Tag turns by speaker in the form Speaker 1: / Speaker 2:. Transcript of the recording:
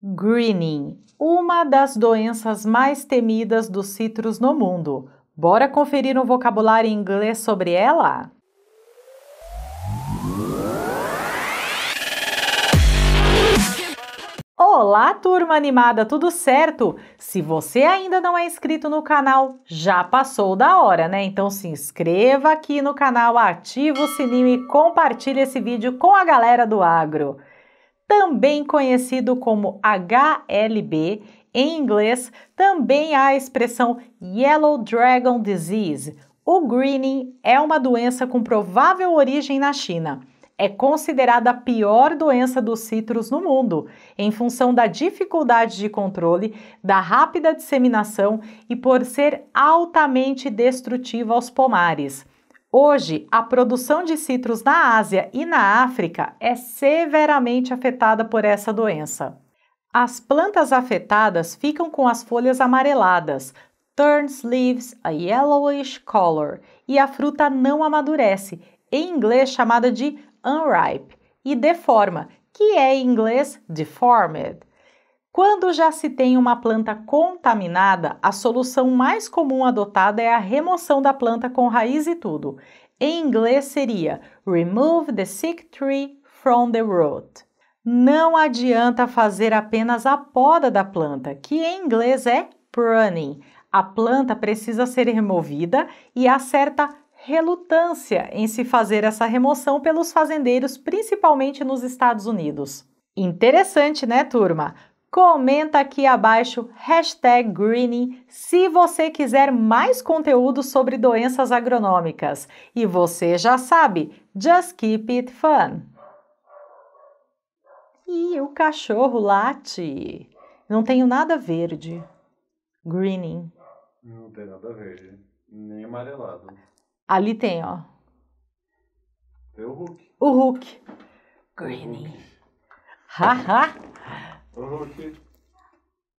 Speaker 1: Greening, uma das doenças mais temidas dos citros no mundo. Bora conferir um vocabulário em inglês sobre ela? Olá, turma animada, tudo certo? Se você ainda não é inscrito no canal, já passou da hora, né? Então se inscreva aqui no canal, ativa o sininho e compartilhe esse vídeo com a galera do agro também conhecido como HLB, em inglês, também há a expressão Yellow Dragon Disease. O greening é uma doença com provável origem na China. É considerada a pior doença dos citros no mundo, em função da dificuldade de controle, da rápida disseminação e por ser altamente destrutiva aos pomares. Hoje, a produção de citros na Ásia e na África é severamente afetada por essa doença. As plantas afetadas ficam com as folhas amareladas, turns leaves a yellowish color, e a fruta não amadurece, em inglês chamada de unripe, e deforma, que é em inglês deformed. Quando já se tem uma planta contaminada, a solução mais comum adotada é a remoção da planta com raiz e tudo. Em inglês seria remove the sick tree from the root. Não adianta fazer apenas a poda da planta, que em inglês é pruning. A planta precisa ser removida e há certa relutância em se fazer essa remoção pelos fazendeiros, principalmente nos Estados Unidos. Interessante, né, turma? Comenta aqui abaixo hashtag greening se você quiser mais conteúdo sobre doenças agronômicas. E você já sabe, just keep it fun! E o cachorro late. Não tenho nada verde. Greening. Não tem nada verde. Nem amarelado. Ali tem, ó. Tem o Hulk. O Hulk. Greening. Haha! Rocky. Uh-huh,